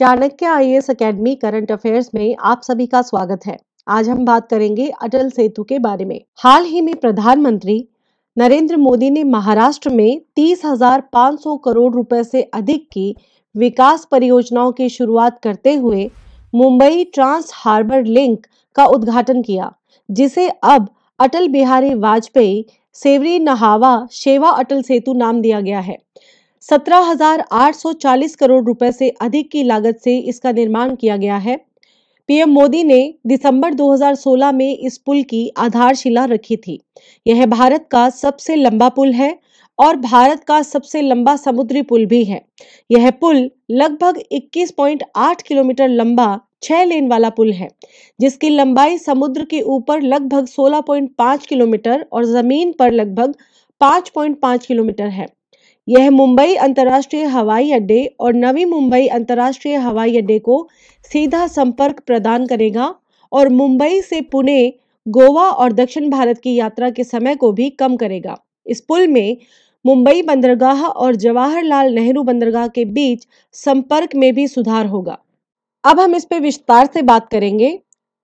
Chanakya I S academy current affairs में आप सभी का स्वागत है आज हम बात करेंगे अटल सेतु के बारे में हाल ही में प्रधानमंत्री नरेंद्र मोदी ने महाराष्ट्र में 30,500 करोड़ रुपए से अधिक की विकास परियोजनाओं की शुरुआत करते हुए मुंबई ट्रांस हार्बर लिंक का उद्घाटन किया जिसे अब अटल बिहारी वाजपेयी सेवरी नहावा शेवा अटल सेतु नाम दिया गया है 17,840 करोड़ रुपए से अधिक की लागत से इसका निर्माण किया गया है पीएम मोदी ने दिसंबर 2016 में इस पुल की आधारशिला रखी थी यह भारत का सबसे लंबा पुल है और भारत का सबसे लंबा समुद्री पुल भी है यह पुल लगभग 21.8 किलोमीटर लंबा छह लेन वाला पुल है जिसकी लंबाई समुद्र के ऊपर लगभग 16.5 किलोमीटर और जमीन पर लगभग 5.5 किलोमीटर है यह मुंबई अंतर्राष्ट्रीय हवाई अड्डे और नवी मुंबई अंतर्राष्ट्रीय हवाई अड्डे को सीधा संपर्क प्रदान करेगा और मुंबई से पुणे गोवा और दक्षिण भारत की यात्रा के समय को भी कम करेगा इस पुल में मुंबई बंदरगाह और जवाहरलाल नेहरू बंदरगाह के बीच संपर्क में भी सुधार होगा अब हम इस पर विस्तार से बात करेंगे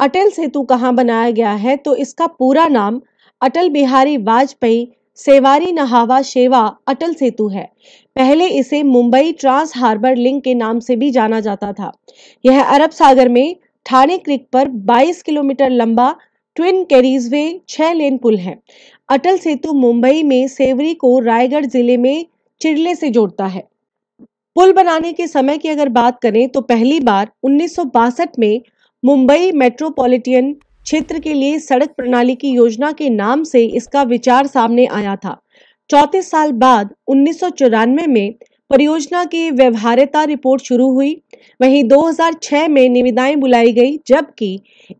अटल सेतु कहाँ बनाया गया है तो इसका पूरा नाम अटल बिहारी वाजपेयी सेवारी नहावा शेवा अटल सेतु है पहले इसे मुंबई ट्रांस हार्बर लिंक के नाम से भी जाना जाता था यह अरब सागर में ठाणे क्रिक पर 22 किलोमीटर लंबा ट्विन कैरीजवे छह लेन पुल है अटल सेतु मुंबई में सेवरी को रायगढ़ जिले में चिड़ले से जोड़ता है पुल बनाने के समय की अगर बात करें तो पहली बार उन्नीस में मुंबई मेट्रोपॉलिटन क्षेत्र के लिए सड़क प्रणाली की योजना के नाम से इसका विचार सामने आया था चौतीस साल बाद उन्नीस में परियोजना की व्यवहार्यता रिपोर्ट शुरू हुई वहीं 2006 में निविदाएं बुलाई गई जबकि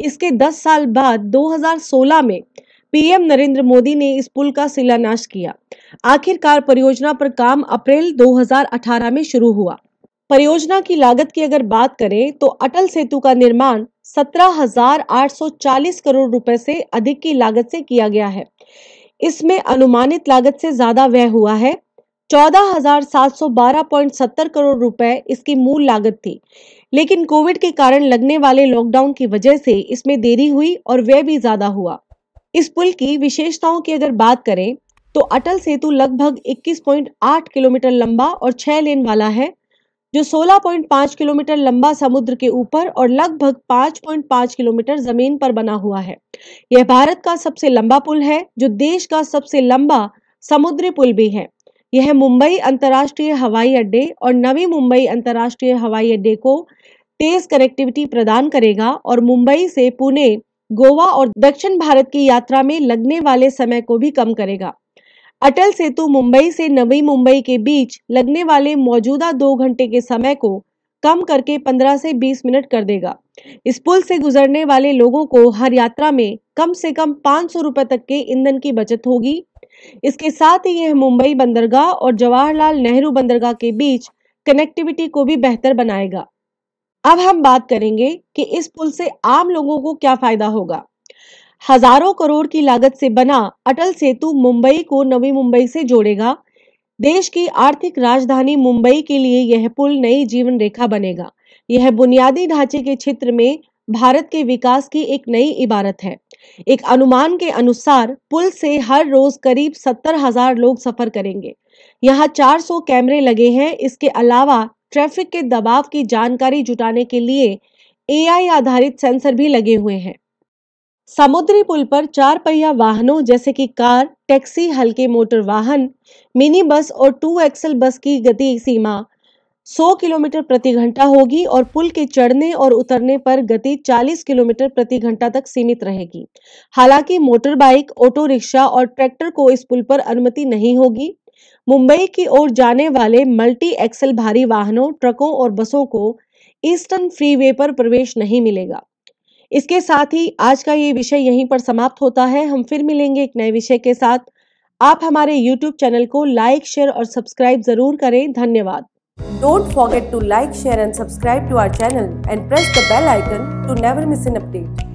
इसके 10 साल बाद 2016 में पीएम नरेंद्र मोदी ने इस पुल का शिलान्यास किया आखिरकार परियोजना पर काम अप्रैल 2018 में शुरू हुआ परियोजना की लागत की अगर बात करें तो अटल सेतु का निर्माण 17,840 करोड़ रुपए से अधिक की लागत से किया गया है इसमें अनुमानित लागत से ज्यादा व्यय हुआ है 14,712.70 करोड़ रुपए इसकी मूल लागत थी लेकिन कोविड के कारण लगने वाले लॉकडाउन की वजह से इसमें देरी हुई और व्यय भी ज्यादा हुआ इस पुल की विशेषताओं की अगर बात करें तो अटल सेतु लगभग 21.8 किलोमीटर लंबा और 6 लेन वाला है जो 16.5 किलोमीटर लंबा समुद्र के ऊपर और लगभग 5.5 किलोमीटर जमीन पर बना हुआ है यह भारत का सबसे लंबा पुल है जो देश का सबसे लंबा समुद्री पुल भी है यह मुंबई अंतर्राष्ट्रीय हवाई अड्डे और नवी मुंबई अंतर्राष्ट्रीय हवाई अड्डे को तेज कनेक्टिविटी प्रदान करेगा और मुंबई से पुणे गोवा और दक्षिण भारत की यात्रा में लगने वाले समय को भी कम करेगा अटल सेतु मुंबई से नवी मुंबई के बीच लगने वाले मौजूदा दो घंटे के समय को कम करके 15 से 20 मिनट कर देगा इस पुल से गुजरने वाले लोगों को हर यात्रा में कम से कम पाँच सौ रुपए तक के ईंधन की बचत होगी इसके साथ ही यह मुंबई बंदरगाह और जवाहरलाल नेहरू बंदरगाह के बीच कनेक्टिविटी को भी बेहतर बनाएगा अब हम बात करेंगे कि इस पुल से आम लोगों को क्या फायदा होगा हजारों करोड़ की लागत से बना अटल सेतु मुंबई को नवी मुंबई से जोड़ेगा देश की आर्थिक राजधानी मुंबई के लिए यह पुल नई जीवन रेखा बनेगा यह बुनियादी ढांचे के क्षेत्र में भारत के विकास की एक नई इबारत है एक अनुमान के अनुसार पुल से हर रोज करीब सत्तर हजार लोग सफर करेंगे यहाँ 400 कैमरे लगे हैं इसके अलावा ट्रैफिक के दबाव की जानकारी जुटाने के लिए एआई आधारित सेंसर भी लगे हुए हैं समुद्री पुल पर चार पहिया वाहनों जैसे कि कार टैक्सी हल्के मोटर वाहन मिनी बस और टू एक्सल बस की गति सीमा 100 किलोमीटर प्रति घंटा होगी और पुल के चढ़ने और उतरने पर गति 40 किलोमीटर प्रति घंटा तक सीमित रहेगी हालांकि मोटर बाइक ऑटो रिक्शा और ट्रैक्टर को इस पुल पर अनुमति नहीं होगी मुंबई की ओर जाने वाले मल्टी एक्सल भारी वाहनों ट्रकों और बसों को ईस्टर्न फ्रीवे पर प्रवेश नहीं मिलेगा इसके साथ ही आज का ये विषय यहीं पर समाप्त होता है हम फिर मिलेंगे एक नए विषय के साथ आप हमारे YouTube चैनल को लाइक शेयर और सब्सक्राइब जरूर करें धन्यवाद Don't forget to like, share and subscribe to our channel and press the bell icon to never miss an update.